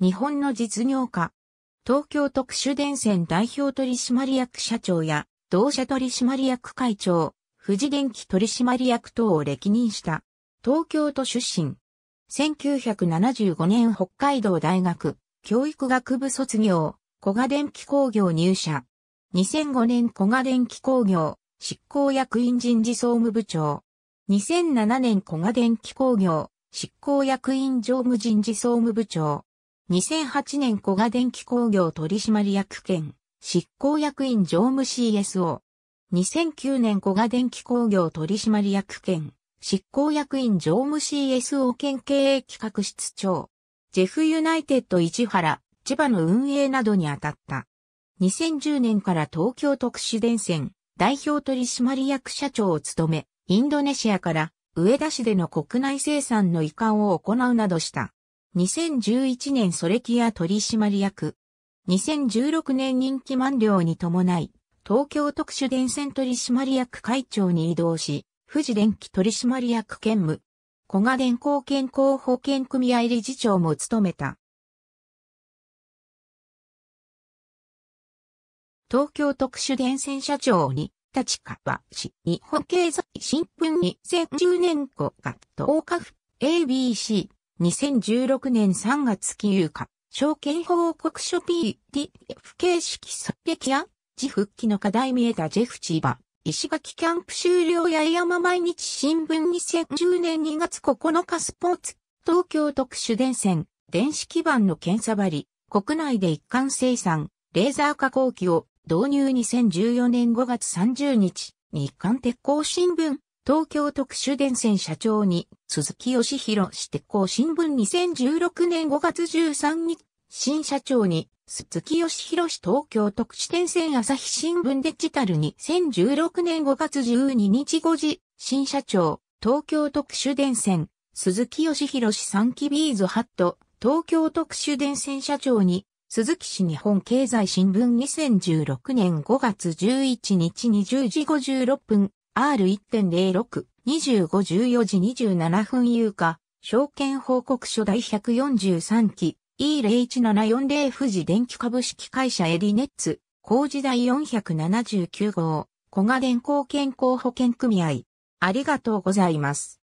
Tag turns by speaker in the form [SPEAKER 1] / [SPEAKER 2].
[SPEAKER 1] 日本の実業家。東京特殊電線代表取締役社長や、同社取締役会長、富士電機取締役等を歴任した。東京都出身。1975年北海道大学、教育学部卒業、小賀電機工業入社。2005年小賀電機工業、執行役員人事総務部長。2007年小賀電機工業、執行役員常務人事総務部長。2008年小賀電気工業取締役兼執行役員常務 CSO。2009年小賀電気工業取締役兼執行役員常務 CSO 兼経営企画室長。ジェフユナイテッド市原、千葉の運営などに当たった。2010年から東京特殊電線代表取締役社長を務め、インドネシアから上田市での国内生産の移管を行うなどした。2011年ソレキや取締役。2016年任期満了に伴い、東京特殊電線取締役会長に移動し、富士電機取締役兼務、小賀電工健康保険組合理事長も務めた。
[SPEAKER 2] 東京特殊電
[SPEAKER 1] 線社長に、立川市日本経済新聞2010年5月10日 ABC 2016年3月期有価、証券報告書 PDF 形式即壁や、自復帰の課題見えたジェフチーバ、石垣キャンプ終了や山毎日新聞2010年2月9日スポーツ、東京特殊電線、電子基板の検査針国内で一貫生産、レーザー加工機を導入2014年5月30日、日刊鉄鋼新聞、東京特殊電線社長に鈴木義弘氏鉄鋼新聞2016年5月13日、新社長に鈴木義弘氏東京特殊電線朝日新聞デジタルに、2016年5月12日5時、新社長、東京特殊電線、鈴木義弘氏3期ビーズハット、東京特殊電線社長に鈴木氏日本経済新聞2016年5月11日20時56分、R1.06、2514時27分有価、証券報告書第143期、E0174 0富士電気株式会社エリネッツ、工事第479号、小賀電工健康保険組合。ありがとうございます。